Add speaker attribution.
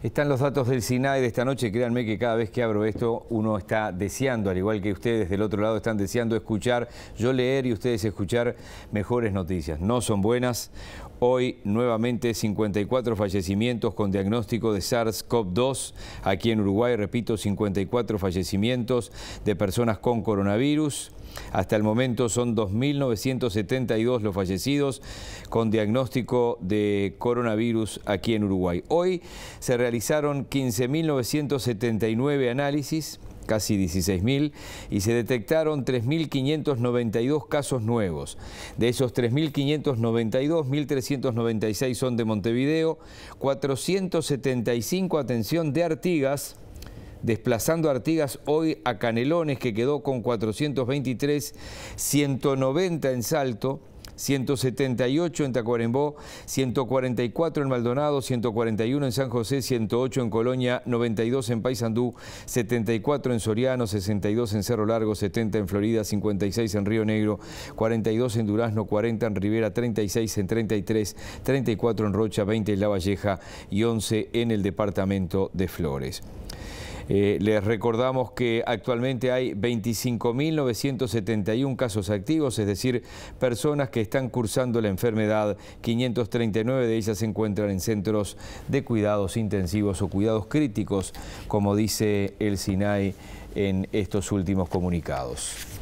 Speaker 1: Están los datos del SINAE de esta noche. Créanme que cada vez que abro esto, uno está deseando, al igual que ustedes del otro lado están deseando escuchar, yo leer y ustedes escuchar mejores noticias. No son buenas. Hoy nuevamente 54 fallecimientos con diagnóstico de SARS-CoV-2. Aquí en Uruguay, repito, 54 fallecimientos de personas con coronavirus. Hasta el momento son 2.972 los fallecidos con diagnóstico de coronavirus aquí en Uruguay. Hoy se realizaron 15.979 análisis casi 16.000, y se detectaron 3.592 casos nuevos. De esos 3.592, 1.396 son de Montevideo, 475 atención de Artigas, desplazando Artigas hoy a Canelones, que quedó con 423, 190 en Salto, 178 en Tacuarembó, 144 en Maldonado, 141 en San José, 108 en Colonia, 92 en Paysandú, 74 en Soriano, 62 en Cerro Largo, 70 en Florida, 56 en Río Negro, 42 en Durazno, 40 en Rivera, 36 en 33, 34 en Rocha, 20 en La Valleja y 11 en el departamento de Flores. Eh, les recordamos que actualmente hay 25.971 casos activos, es decir, personas que están cursando la enfermedad. 539 de ellas se encuentran en centros de cuidados intensivos o cuidados críticos, como dice el SINAI en estos últimos comunicados.